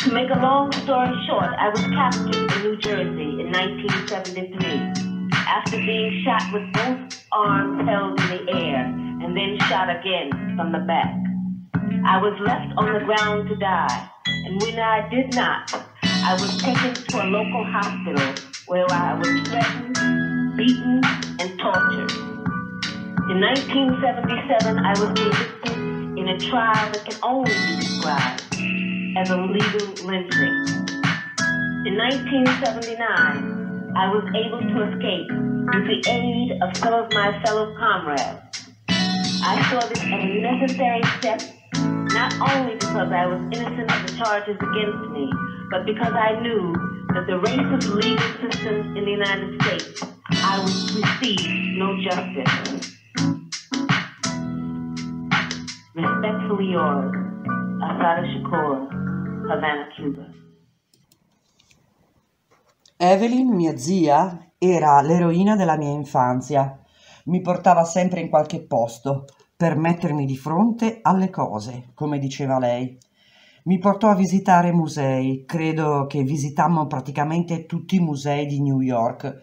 To make a long story short, I was captured in New Jersey in 1973 after being shot with both arms held in the air and then shot again from the back. I was left on the ground to die, and when I did not, I was taken to a local hospital where I was threatened, beaten, and tortured. In 1977, I was convicted in a trial that can only be described as a legal lynching. In 1979, I was able to escape with the aid of some of my fellow comrades. I saw this as a necessary step, not only because I was innocent of the charges against me, but because I knew that the racist legal system in the United States, I would receive no justice. Respectfully yours, Asada Shakur, Havana, Cuba. Evelyn, mia zia, era l'eroina della mia infanzia. Mi portava sempre in qualche posto per mettermi di fronte alle cose, come diceva lei. Mi portò a visitare musei, credo che visitammo praticamente tutti i musei di New York.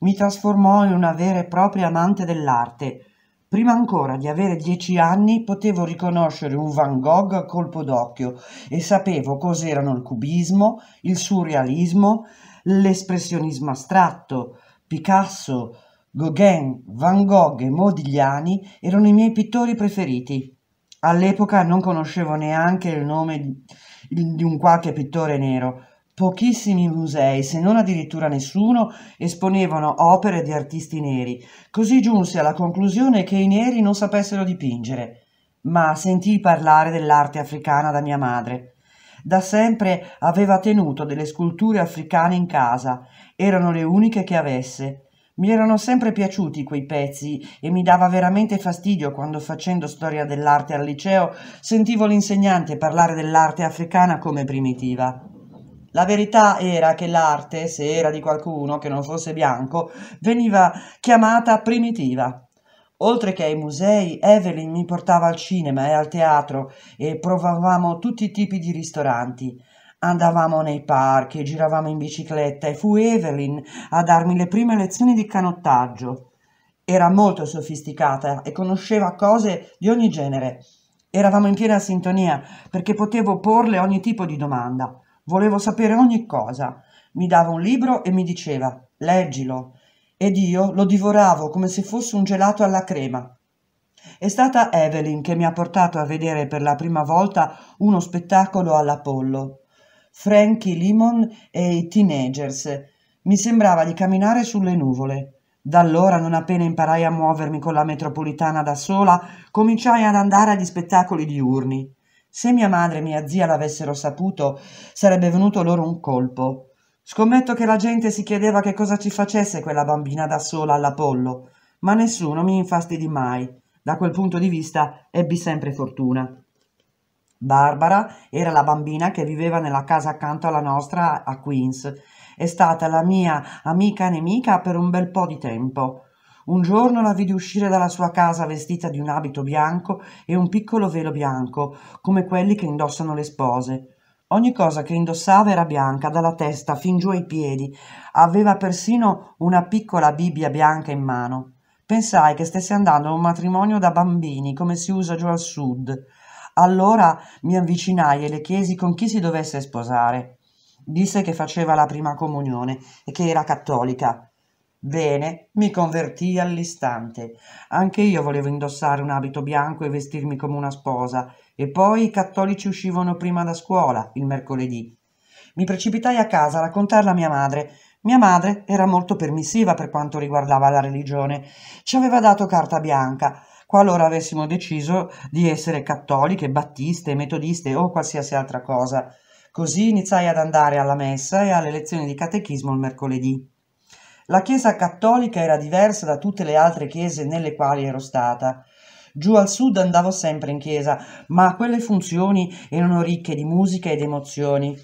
Mi trasformò in una vera e propria amante dell'arte, Prima ancora di avere dieci anni potevo riconoscere un Van Gogh a colpo d'occhio e sapevo cos'erano il cubismo, il surrealismo, l'espressionismo astratto, Picasso, Gauguin, Van Gogh e Modigliani erano i miei pittori preferiti. All'epoca non conoscevo neanche il nome di un qualche pittore nero, Pochissimi musei, se non addirittura nessuno, esponevano opere di artisti neri, così giunse alla conclusione che i neri non sapessero dipingere. Ma sentii parlare dell'arte africana da mia madre. Da sempre aveva tenuto delle sculture africane in casa, erano le uniche che avesse. Mi erano sempre piaciuti quei pezzi e mi dava veramente fastidio quando facendo storia dell'arte al liceo sentivo l'insegnante parlare dell'arte africana come primitiva. La verità era che l'arte, se era di qualcuno che non fosse bianco, veniva chiamata primitiva. Oltre che ai musei, Evelyn mi portava al cinema e al teatro e provavamo tutti i tipi di ristoranti. Andavamo nei parchi, giravamo in bicicletta e fu Evelyn a darmi le prime lezioni di canottaggio. Era molto sofisticata e conosceva cose di ogni genere. Eravamo in piena sintonia perché potevo porle ogni tipo di domanda volevo sapere ogni cosa. Mi dava un libro e mi diceva leggilo ed io lo divoravo come se fosse un gelato alla crema. È stata Evelyn che mi ha portato a vedere per la prima volta uno spettacolo all'Apollo. Frankie Limon e i Teenagers. Mi sembrava di camminare sulle nuvole. Da allora, non appena imparai a muovermi con la metropolitana da sola, cominciai ad andare agli spettacoli diurni. Se mia madre e mia zia l'avessero saputo, sarebbe venuto loro un colpo. Scommetto che la gente si chiedeva che cosa ci facesse quella bambina da sola all'Apollo, ma nessuno mi infastidì mai. Da quel punto di vista ebbi sempre fortuna. Barbara era la bambina che viveva nella casa accanto alla nostra a Queens. È stata la mia amica nemica per un bel po' di tempo. Un giorno la vidi uscire dalla sua casa vestita di un abito bianco e un piccolo velo bianco, come quelli che indossano le spose. Ogni cosa che indossava era bianca, dalla testa fin giù ai piedi. Aveva persino una piccola Bibbia bianca in mano. Pensai che stesse andando a un matrimonio da bambini, come si usa giù al sud. Allora mi avvicinai e le chiesi con chi si dovesse sposare. Disse che faceva la prima comunione e che era cattolica. Bene, mi convertii all'istante. Anche io volevo indossare un abito bianco e vestirmi come una sposa, e poi i cattolici uscivano prima da scuola, il mercoledì. Mi precipitai a casa a raccontarla a mia madre. Mia madre era molto permissiva per quanto riguardava la religione. Ci aveva dato carta bianca, qualora avessimo deciso di essere cattoliche, battiste, metodiste o qualsiasi altra cosa. Così iniziai ad andare alla messa e alle lezioni di catechismo il mercoledì. La Chiesa cattolica era diversa da tutte le altre chiese nelle quali ero stata. Giù al sud andavo sempre in chiesa, ma quelle funzioni erano ricche di musica ed emozioni.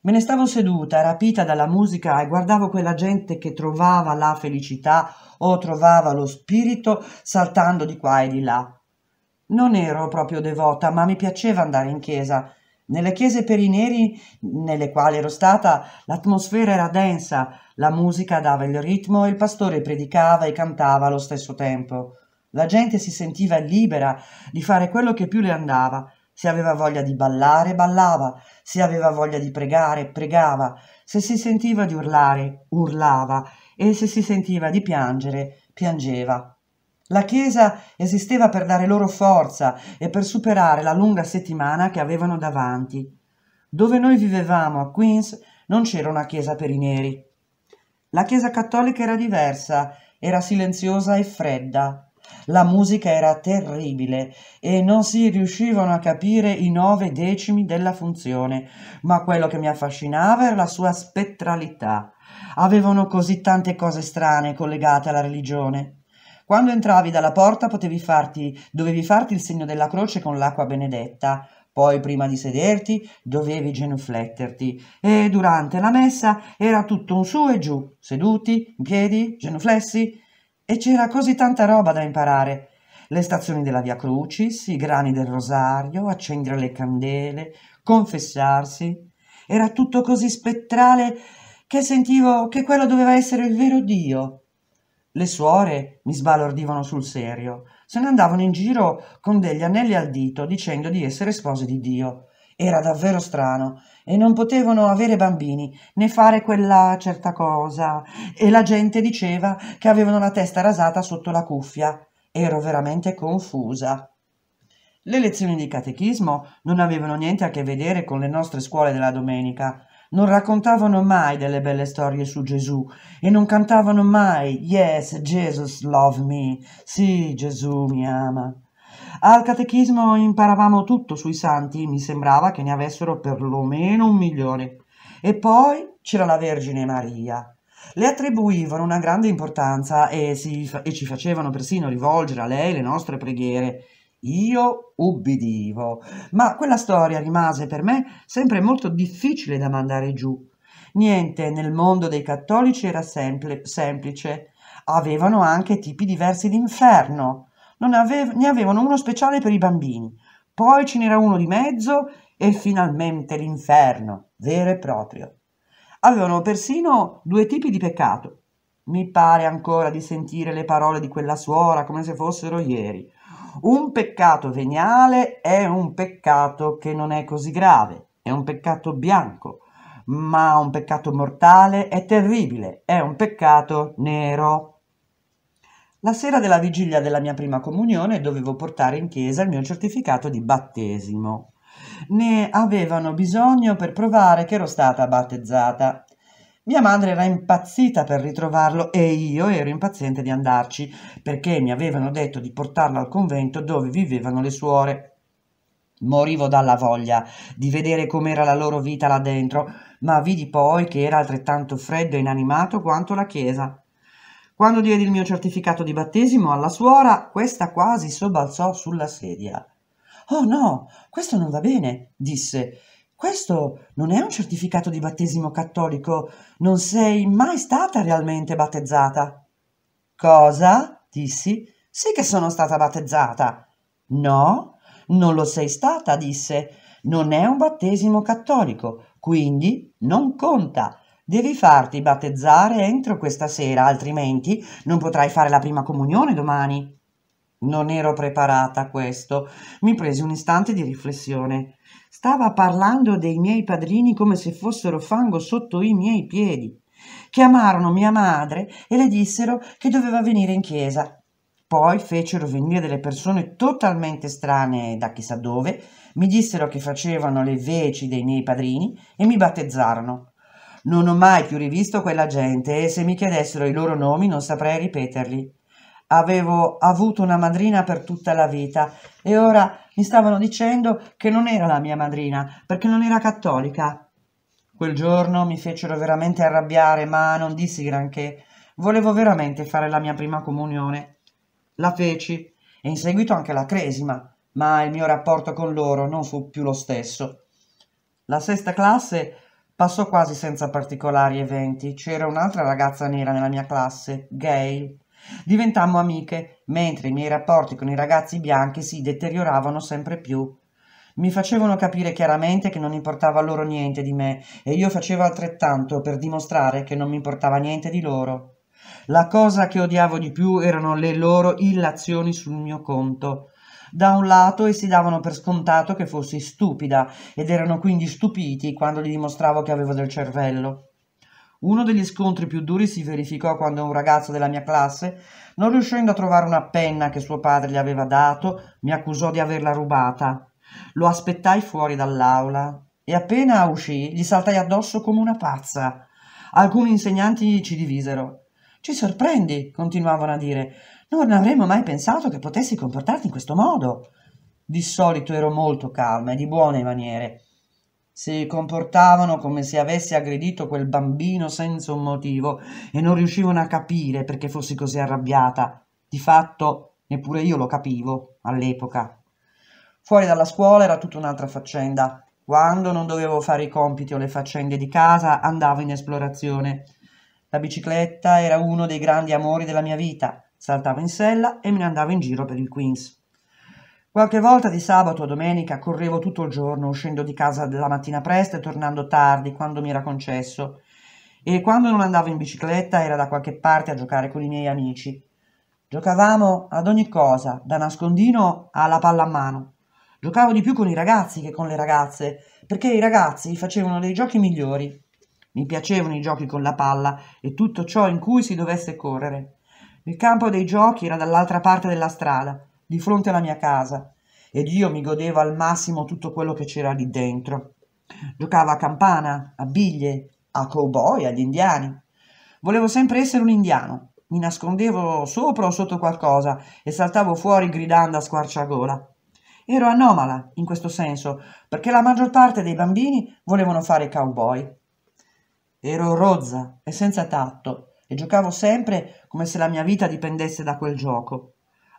Me ne stavo seduta, rapita dalla musica, e guardavo quella gente che trovava la felicità o trovava lo spirito saltando di qua e di là. Non ero proprio devota, ma mi piaceva andare in chiesa. Nelle chiese per i neri, nelle quali ero stata, l'atmosfera era densa, la musica dava il ritmo e il pastore predicava e cantava allo stesso tempo. La gente si sentiva libera di fare quello che più le andava. Se aveva voglia di ballare, ballava. Se aveva voglia di pregare, pregava. Se si sentiva di urlare, urlava. E se si sentiva di piangere, piangeva. La Chiesa esisteva per dare loro forza e per superare la lunga settimana che avevano davanti. Dove noi vivevamo a Queens non c'era una chiesa per i neri. La Chiesa cattolica era diversa, era silenziosa e fredda. La musica era terribile e non si riuscivano a capire i nove decimi della funzione, ma quello che mi affascinava era la sua spettralità. Avevano così tante cose strane collegate alla religione. Quando entravi dalla porta farti, dovevi farti il segno della croce con l'acqua benedetta, poi prima di sederti dovevi genufletterti e durante la messa era tutto un su e giù, seduti, in piedi, genuflessi e c'era così tanta roba da imparare. Le stazioni della Via Crucis, i grani del rosario, accendere le candele, confessarsi. Era tutto così spettrale che sentivo che quello doveva essere il vero Dio le suore mi sbalordivano sul serio, se ne andavano in giro con degli anelli al dito dicendo di essere spose di Dio. Era davvero strano e non potevano avere bambini né fare quella certa cosa e la gente diceva che avevano la testa rasata sotto la cuffia. Ero veramente confusa. Le lezioni di catechismo non avevano niente a che vedere con le nostre scuole della domenica non raccontavano mai delle belle storie su Gesù e non cantavano mai Yes, Jesus love me, sì, Gesù mi ama. Al catechismo imparavamo tutto sui santi, mi sembrava che ne avessero perlomeno un milione. E poi c'era la Vergine Maria. Le attribuivano una grande importanza e, si, e ci facevano persino rivolgere a lei le nostre preghiere io ubbidivo, ma quella storia rimase per me sempre molto difficile da mandare giù. Niente nel mondo dei cattolici era sempl- semplice. Avevano anche tipi diversi d'inferno. Ave- ne avevano uno speciale per i bambini, poi ce n'era uno di mezzo e finalmente l'inferno, vero e proprio. Avevano persino due tipi di peccato. Mi pare ancora di sentire le parole di quella suora come se fossero ieri. Un peccato veniale è un peccato che non è così grave, è un peccato bianco, ma un peccato mortale è terribile, è un peccato nero. La sera della vigilia della mia prima comunione dovevo portare in chiesa il mio certificato di battesimo. Ne avevano bisogno per provare che ero stata battezzata. Mia madre era impazzita per ritrovarlo e io ero impaziente di andarci perché mi avevano detto di portarlo al convento dove vivevano le suore. Morivo dalla voglia di vedere com'era la loro vita là dentro, ma vidi poi che era altrettanto freddo e inanimato quanto la chiesa. Quando diedi il mio certificato di battesimo alla suora, questa quasi sobbalzò sulla sedia. Oh no, questo non va bene, disse questo non è un certificato di battesimo cattolico, non sei mai stata realmente battezzata. Cosa? dissi. Sì che sono stata battezzata. No, non lo sei stata, disse. Non è un battesimo cattolico, quindi non conta. Devi farti battezzare entro questa sera, altrimenti non potrai fare la prima comunione domani. Non ero preparata a questo. Mi presi un istante di riflessione. Stava parlando dei miei padrini come se fossero fango sotto i miei piedi. Chiamarono mia madre e le dissero che doveva venire in chiesa. Poi fecero venire delle persone totalmente strane da chissà dove, mi dissero che facevano le veci dei miei padrini e mi battezzarono. Non ho mai più rivisto quella gente e se mi chiedessero i loro nomi non saprei ripeterli. Avevo avuto una madrina per tutta la vita e ora mi stavano dicendo che non era la mia madrina, perché non era cattolica. Quel giorno mi fecero veramente arrabbiare, ma non dissi granché. Volevo veramente fare la mia prima comunione. La feci e in seguito anche la cresima, ma il mio rapporto con loro non fu più lo stesso. La sesta classe passò quasi senza particolari eventi. C'era un'altra ragazza nera nella mia classe, Gail, Diventammo amiche, mentre i miei rapporti con i ragazzi bianchi si deterioravano sempre più. Mi facevano capire chiaramente che non importava loro niente di me e io facevo altrettanto per dimostrare che non mi importava niente di loro. La cosa che odiavo di più erano le loro illazioni sul mio conto. Da un lato essi davano per scontato che fossi stupida ed erano quindi stupiti quando gli dimostravo che avevo del cervello. Uno degli scontri più duri si verificò quando un ragazzo della mia classe, non riuscendo a trovare una penna che suo padre gli aveva dato, mi accusò di averla rubata. Lo aspettai fuori dall'aula e appena uscì gli saltai addosso come una pazza. Alcuni insegnanti ci divisero. Ci sorprendi, continuavano a dire. Non avremmo mai pensato che potessi comportarti in questo modo. Di solito ero molto calma e di buone maniere si comportavano come se avessi aggredito quel bambino senza un motivo e non riuscivano a capire perché fossi così arrabbiata. Di fatto, neppure io lo capivo all'epoca. Fuori dalla scuola era tutta un'altra faccenda. Quando non dovevo fare i compiti o le faccende di casa, andavo in esplorazione. La bicicletta era uno dei grandi amori della mia vita. Saltavo in sella e me ne andavo in giro per il Queens. Qualche volta di sabato o domenica correvo tutto il giorno, uscendo di casa la mattina presto e tornando tardi, quando mi era concesso. E quando non andavo in bicicletta era da qualche parte a giocare con i miei amici. Giocavamo ad ogni cosa, da nascondino alla palla a mano. Giocavo di più con i ragazzi che con le ragazze, perché i ragazzi facevano dei giochi migliori. Mi piacevano i giochi con la palla e tutto ciò in cui si dovesse correre. Il campo dei giochi era dall'altra parte della strada di fronte alla mia casa ed io mi godevo al massimo tutto quello che c'era lì dentro. Giocavo a campana, a biglie, a cowboy, agli indiani. Volevo sempre essere un indiano. Mi nascondevo sopra o sotto qualcosa e saltavo fuori gridando a squarciagola. Ero anomala in questo senso, perché la maggior parte dei bambini volevano fare cowboy. Ero rozza e senza tatto e giocavo sempre come se la mia vita dipendesse da quel gioco.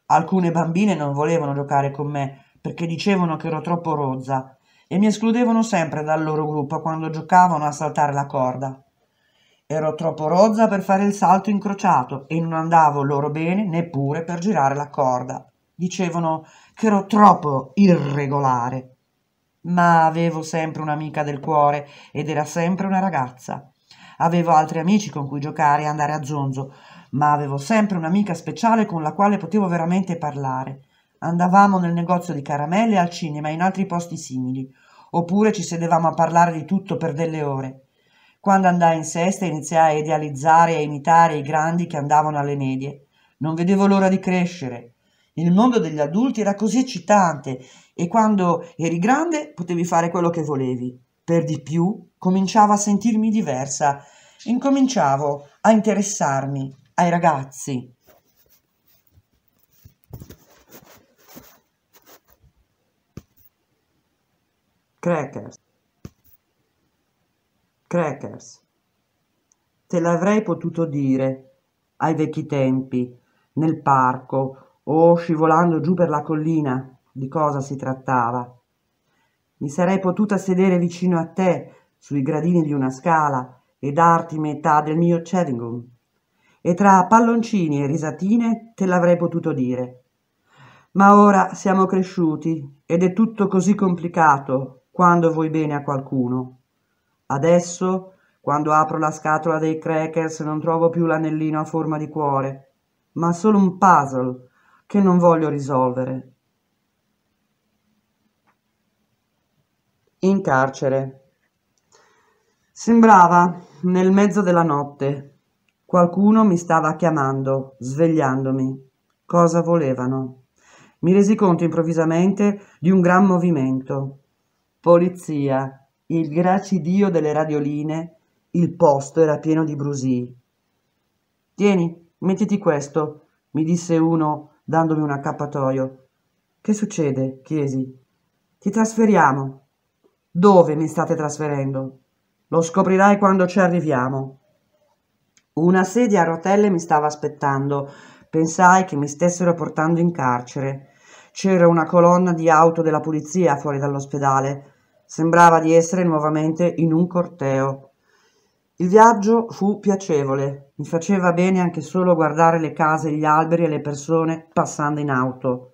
Alcune bambine non volevano giocare con me perché dicevano che ero troppo rozza e mi escludevano sempre dal loro gruppo quando giocavano a saltare la corda. Ero troppo rozza per fare il salto incrociato e non andavo loro bene neppure per girare la corda. Dicevano che ero troppo irregolare. Ma avevo sempre un'amica del cuore ed era sempre una ragazza. Avevo altri amici con cui giocare e andare a zonzo, ma avevo sempre un'amica speciale con la quale potevo veramente parlare. Andavamo nel negozio di caramelle, al cinema e in altri posti simili, oppure ci sedevamo a parlare di tutto per delle ore. Quando andai in sesta iniziai a idealizzare e a imitare i grandi che andavano alle medie. Non vedevo l'ora di crescere. Il mondo degli adulti era così eccitante e quando eri grande potevi fare quello che volevi. Per di più cominciavo a sentirmi diversa, incominciavo a interessarmi ai ragazzi. Crackers. Crackers. Te l'avrei potuto dire ai vecchi tempi, nel parco o scivolando giù per la collina di cosa si trattava. Mi sarei potuta sedere vicino a te sui gradini di una scala e darti metà del mio Chevington e tra palloncini e risatine te l'avrei potuto dire. Ma ora siamo cresciuti ed è tutto così complicato quando vuoi bene a qualcuno. Adesso, quando apro la scatola dei crackers, non trovo più l'anellino a forma di cuore, ma solo un puzzle che non voglio risolvere. In carcere. Sembrava nel mezzo della notte, Qualcuno mi stava chiamando, svegliandomi. Cosa volevano? Mi resi conto improvvisamente di un gran movimento. Polizia, il gracidio delle radioline, il posto era pieno di brusii. Tieni, mettiti questo, mi disse uno dandomi un accappatoio. Che succede? chiesi. Ti trasferiamo. Dove mi state trasferendo? Lo scoprirai quando ci arriviamo. Una sedia a rotelle mi stava aspettando. Pensai che mi stessero portando in carcere. C'era una colonna di auto della polizia fuori dall'ospedale. Sembrava di essere nuovamente in un corteo. Il viaggio fu piacevole. Mi faceva bene anche solo guardare le case, gli alberi e le persone passando in auto.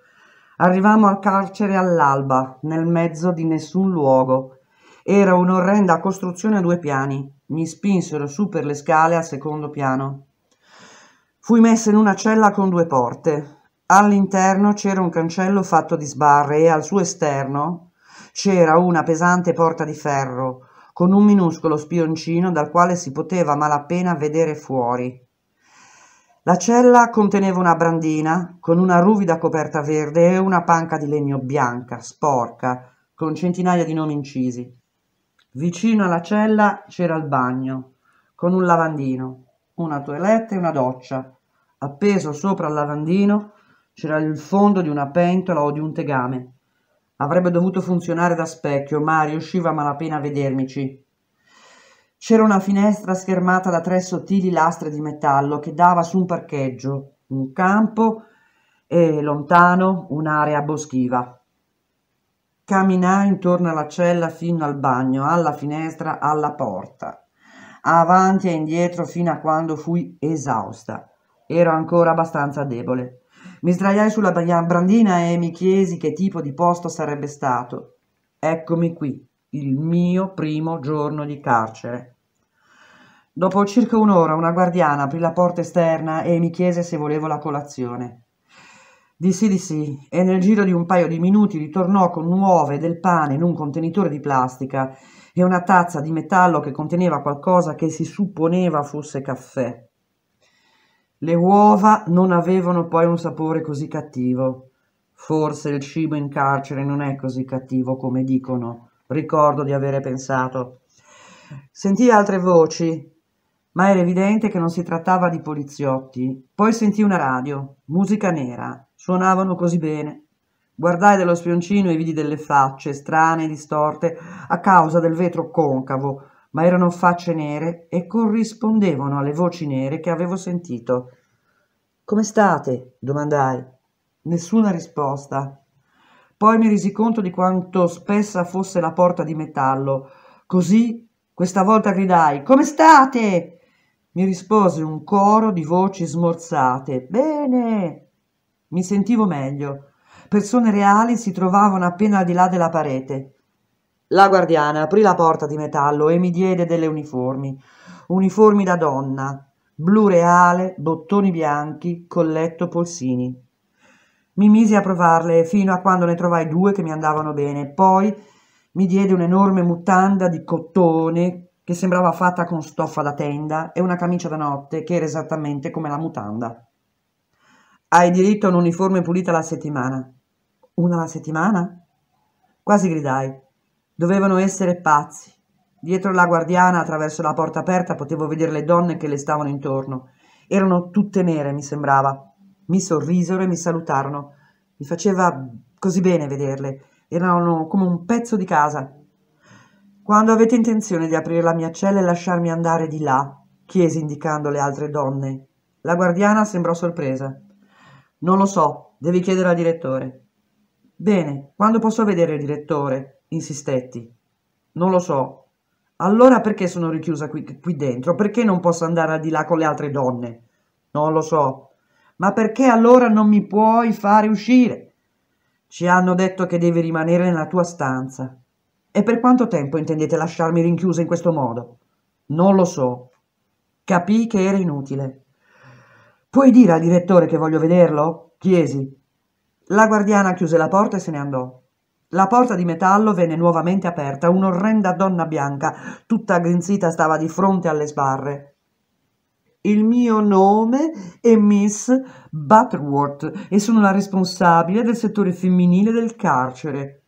Arrivamo al carcere all'alba, nel mezzo di nessun luogo. Era un'orrenda costruzione a due piani. Mi spinsero su per le scale al secondo piano. Fui messa in una cella con due porte. All'interno c'era un cancello fatto di sbarre e al suo esterno c'era una pesante porta di ferro con un minuscolo spioncino dal quale si poteva malapena vedere fuori. La cella conteneva una brandina con una ruvida coperta verde e una panca di legno bianca, sporca, con centinaia di nomi incisi. Vicino alla cella c'era il bagno, con un lavandino, una toeletta e una doccia. Appeso sopra al lavandino c'era il fondo di una pentola o di un tegame. Avrebbe dovuto funzionare da specchio, ma riusciva a malapena a vedermici. C'era una finestra schermata da tre sottili lastre di metallo che dava su un parcheggio, un campo e lontano un'area boschiva. Camminai intorno alla cella fino al bagno, alla finestra, alla porta, avanti e indietro fino a quando fui esausta. Ero ancora abbastanza debole. Mi sdraiai sulla brandina e mi chiesi che tipo di posto sarebbe stato. Eccomi qui, il mio primo giorno di carcere. Dopo circa un'ora una guardiana aprì la porta esterna e mi chiese se volevo la colazione di di sì sì e nel giro di un paio di minuti ritornò con uova e del pane in un contenitore di plastica e una tazza di metallo che conteneva qualcosa che si supponeva fosse caffè. Le uova non avevano poi un sapore così cattivo. Forse il cibo in carcere non è così cattivo come dicono, ricordo di avere pensato. Sentì altre voci, ma era evidente che non si trattava di poliziotti. Poi sentì una radio, musica nera, Suonavano così bene. Guardai dallo spioncino e vidi delle facce strane e distorte a causa del vetro concavo, ma erano facce nere e corrispondevano alle voci nere che avevo sentito. Come state? domandai. Nessuna risposta. Poi mi resi conto di quanto spessa fosse la porta di metallo. Così, questa volta gridai: Come state? Mi rispose un coro di voci smorzate. Bene! Mi sentivo meglio. Persone reali si trovavano appena al di là della parete. La guardiana aprì la porta di metallo e mi diede delle uniformi. Uniformi da donna, blu reale, bottoni bianchi, colletto polsini. Mi misi a provarle fino a quando ne trovai due che mi andavano bene. Poi mi diede un'enorme mutanda di cotone che sembrava fatta con stoffa da tenda e una camicia da notte che era esattamente come la mutanda. Hai diritto a un uniforme pulita la settimana. Una la settimana? Quasi gridai. Dovevano essere pazzi. Dietro la guardiana, attraverso la porta aperta, potevo vedere le donne che le stavano intorno. Erano tutte nere, mi sembrava. Mi sorrisero e mi salutarono. Mi faceva così bene vederle. Erano come un pezzo di casa. Quando avete intenzione di aprire la mia cella e lasciarmi andare di là? chiesi indicando le altre donne. La guardiana sembrò sorpresa. Non lo so, devi chiedere al direttore. Bene, quando posso vedere il direttore? insistetti. Non lo so. Allora perché sono richiusa qui, qui dentro? Perché non posso andare al di là con le altre donne? Non lo so. Ma perché allora non mi puoi fare uscire? Ci hanno detto che devi rimanere nella tua stanza. E per quanto tempo intendete lasciarmi rinchiusa in questo modo? Non lo so. Capì che era inutile. Puoi dire al direttore che voglio vederlo? chiesi. La guardiana chiuse la porta e se ne andò. La porta di metallo venne nuovamente aperta. Un'orrenda donna bianca, tutta aggrinzita, stava di fronte alle sbarre. Il mio nome è Miss Butterworth e sono la responsabile del settore femminile del carcere.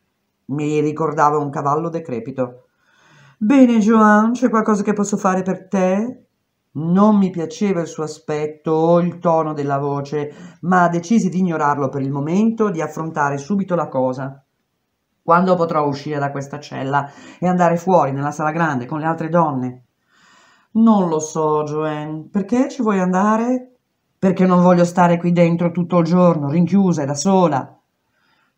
Mi ricordava un cavallo decrepito. Bene, Joan, c'è qualcosa che posso fare per te? Non mi piaceva il suo aspetto o il tono della voce, ma decisi di ignorarlo per il momento e di affrontare subito la cosa. Quando potrò uscire da questa cella e andare fuori nella sala grande con le altre donne? Non lo so, Joanne. Perché ci vuoi andare? Perché non voglio stare qui dentro tutto il giorno, rinchiusa e da sola.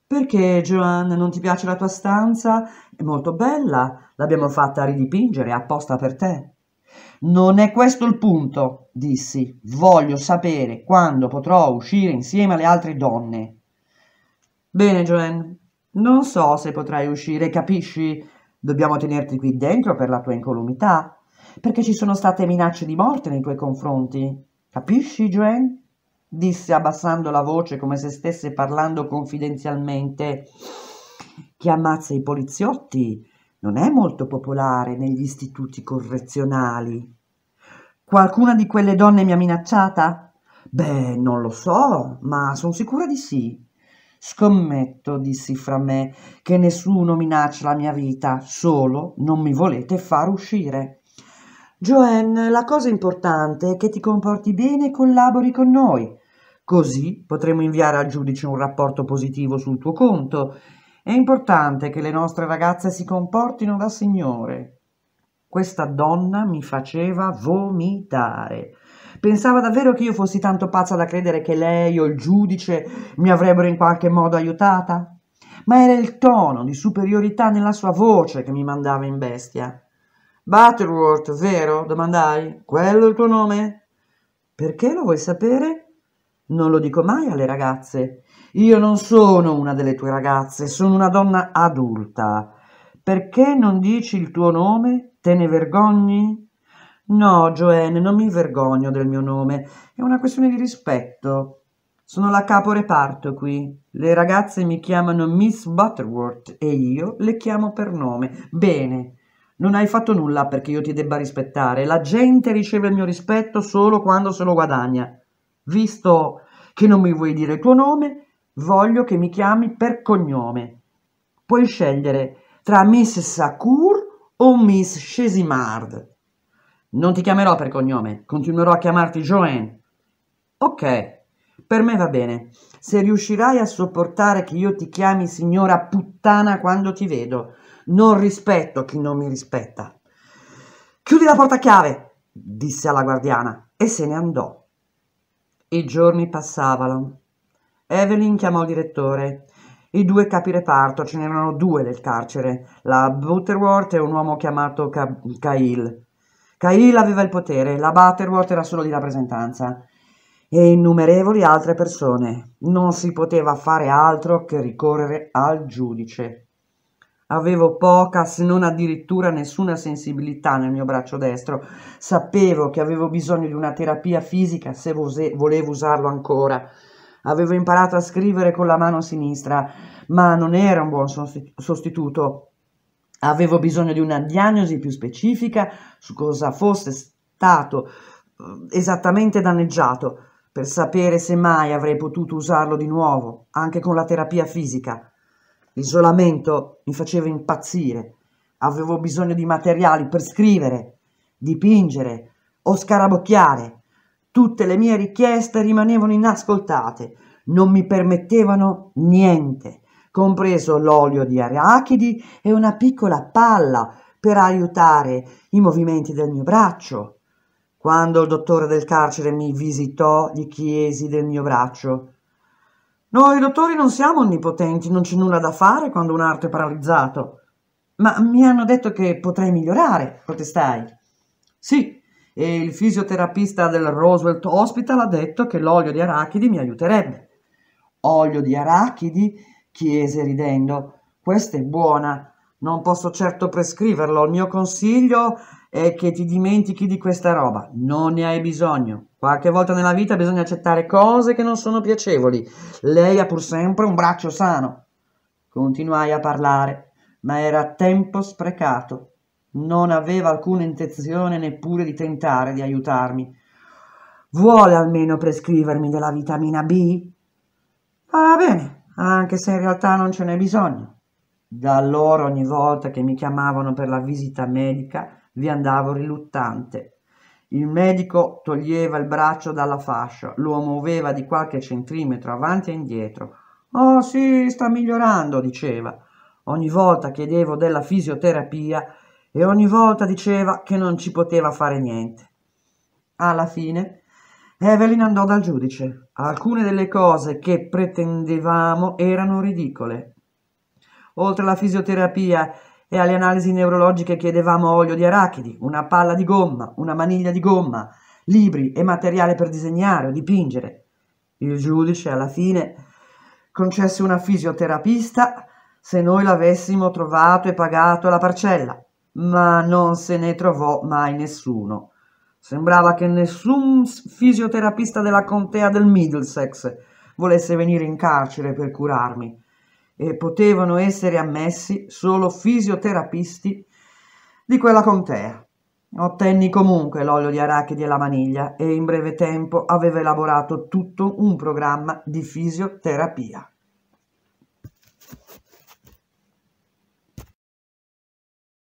Perché, Joanne, non ti piace la tua stanza? È molto bella, l'abbiamo fatta ridipingere apposta per te. Non è questo il punto, dissi. Voglio sapere quando potrò uscire insieme alle altre donne. Bene, Joanne. Non so se potrai uscire, capisci? Dobbiamo tenerti qui dentro per la tua incolumità, perché ci sono state minacce di morte nei tuoi confronti. Capisci, Joanne? disse abbassando la voce come se stesse parlando confidenzialmente. Chi ammazza i poliziotti non è molto popolare negli istituti correzionali. Qualcuna di quelle donne mi ha minacciata? Beh, non lo so, ma sono sicura di sì. Scommetto, dissi fra me, che nessuno minaccia la mia vita, solo non mi volete far uscire. Joanne, la cosa importante è che ti comporti bene e collabori con noi. Così potremo inviare al giudice un rapporto positivo sul tuo conto è importante che le nostre ragazze si comportino da signore. Questa donna mi faceva vomitare. Pensava davvero che io fossi tanto pazza da credere che lei o il giudice mi avrebbero in qualche modo aiutata? Ma era il tono di superiorità nella sua voce che mi mandava in bestia. Butterworth, vero? domandai. Quello è il tuo nome? Perché lo vuoi sapere? Non lo dico mai alle ragazze. Io non sono una delle tue ragazze, sono una donna adulta. Perché non dici il tuo nome? Te ne vergogni? No, Joanne, non mi vergogno del mio nome. È una questione di rispetto. Sono la capo reparto qui. Le ragazze mi chiamano Miss Butterworth e io le chiamo per nome. Bene, non hai fatto nulla perché io ti debba rispettare. La gente riceve il mio rispetto solo quando se lo guadagna. Visto che non mi vuoi dire il tuo nome, voglio che mi chiami per cognome. Puoi scegliere tra Miss Sakur o Miss Shesimard. Non ti chiamerò per cognome, continuerò a chiamarti Joanne. Ok, per me va bene. Se riuscirai a sopportare che io ti chiami signora puttana quando ti vedo, non rispetto chi non mi rispetta. Chiudi la porta a chiave, disse alla guardiana e se ne andò. I giorni passavano. Evelyn chiamò il direttore. I due capi reparto, ce n'erano due del carcere, la Butterworth e un uomo chiamato Ka- Cahill. Cahill aveva il potere, la Butterworth era solo di rappresentanza. E innumerevoli altre persone. Non si poteva fare altro che ricorrere al giudice. Avevo poca, se non addirittura nessuna sensibilità nel mio braccio destro. Sapevo che avevo bisogno di una terapia fisica se volevo usarlo ancora. Avevo imparato a scrivere con la mano sinistra, ma non era un buon sostituto. Avevo bisogno di una diagnosi più specifica su cosa fosse stato eh, esattamente danneggiato per sapere se mai avrei potuto usarlo di nuovo, anche con la terapia fisica. L'isolamento mi faceva impazzire. Avevo bisogno di materiali per scrivere, dipingere o scarabocchiare. Tutte le mie richieste rimanevano inascoltate, non mi permettevano niente, compreso l'olio di arachidi e una piccola palla per aiutare i movimenti del mio braccio. Quando il dottore del carcere mi visitò, gli chiesi del mio braccio noi dottori non siamo onnipotenti, non c'è nulla da fare quando un arto è paralizzato. Ma mi hanno detto che potrei migliorare, protestai. Sì, e il fisioterapista del Roosevelt Hospital ha detto che l'olio di arachidi mi aiuterebbe. Olio di arachidi? chiese ridendo. Questa è buona. Non posso certo prescriverlo. Il mio consiglio e che ti dimentichi di questa roba. Non ne hai bisogno. Qualche volta nella vita bisogna accettare cose che non sono piacevoli. Lei ha pur sempre un braccio sano. Continuai a parlare, ma era tempo sprecato. Non aveva alcuna intenzione neppure di tentare di aiutarmi. Vuole almeno prescrivermi della vitamina B? Va ah, bene, anche se in realtà non ce n'è bisogno. Da allora ogni volta che mi chiamavano per la visita medica vi andavo riluttante. Il medico toglieva il braccio dalla fascia, lo muoveva di qualche centimetro avanti e indietro. Oh sì, sta migliorando, diceva. Ogni volta chiedevo della fisioterapia e ogni volta diceva che non ci poteva fare niente. Alla fine Evelyn andò dal giudice. Alcune delle cose che pretendevamo erano ridicole. Oltre alla fisioterapia e alle analisi neurologiche chiedevamo olio di arachidi, una palla di gomma, una maniglia di gomma, libri e materiale per disegnare o dipingere. Il giudice alla fine concesse una fisioterapista se noi l'avessimo trovato e pagato la parcella, ma non se ne trovò mai nessuno. Sembrava che nessun fisioterapista della contea del Middlesex volesse venire in carcere per curarmi e potevano essere ammessi solo fisioterapisti di quella contea. Ottenni comunque l'olio di arachidi e la maniglia e in breve tempo aveva elaborato tutto un programma di fisioterapia.